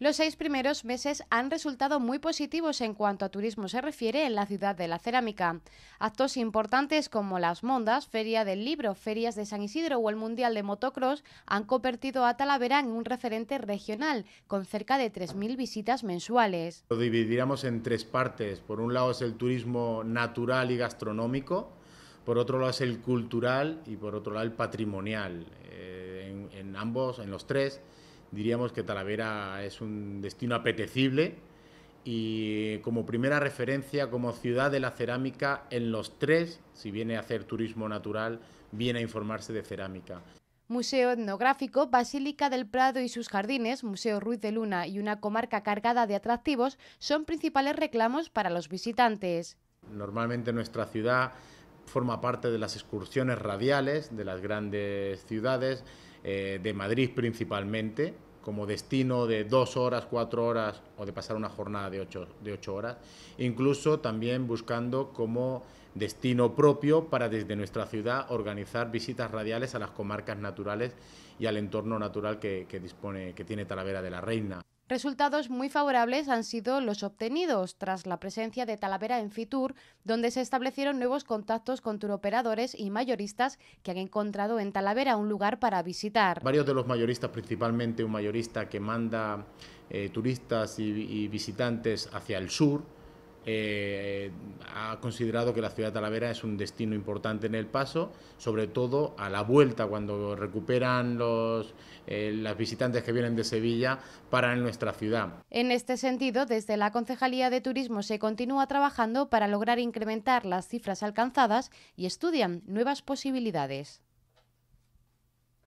Los seis primeros meses han resultado muy positivos en cuanto a turismo se refiere en la ciudad de la cerámica. Actos importantes como las Mondas, Feria del Libro, Ferias de San Isidro o el Mundial de Motocross han convertido a Talavera en un referente regional, con cerca de 3.000 visitas mensuales. Lo dividiríamos en tres partes. Por un lado es el turismo natural y gastronómico, por otro lado es el cultural y por otro lado el patrimonial. Eh, en ambos, en los tres diríamos que Talavera es un destino apetecible y como primera referencia como ciudad de la cerámica en los tres, si viene a hacer turismo natural, viene a informarse de cerámica. Museo Etnográfico, Basílica del Prado y sus jardines, Museo Ruiz de Luna y una comarca cargada de atractivos son principales reclamos para los visitantes. Normalmente nuestra ciudad forma parte de las excursiones radiales de las grandes ciudades, eh, de Madrid principalmente, como destino de dos horas, cuatro horas o de pasar una jornada de ocho, de horas, incluso también buscando como destino propio para desde nuestra ciudad organizar visitas radiales a las comarcas naturales y al entorno natural que dispone, que tiene Talavera de la Reina. Resultados muy favorables han sido los obtenidos tras la presencia de Talavera en Fitur, donde se establecieron nuevos contactos con turoperadores y mayoristas que han encontrado en Talavera un lugar para visitar. Varios de los mayoristas, principalmente un mayorista que manda eh, turistas y, visitantes hacia el sur, eh, ha considerado que la ciudad de Talavera es un destino importante en el paso, sobre todo a la vuelta, cuando recuperan los eh, las visitantes que vienen de Sevilla para nuestra ciudad. En este sentido, desde la Concejalía de Turismo se continúa trabajando para lograr incrementar las cifras alcanzadas y estudian nuevas posibilidades.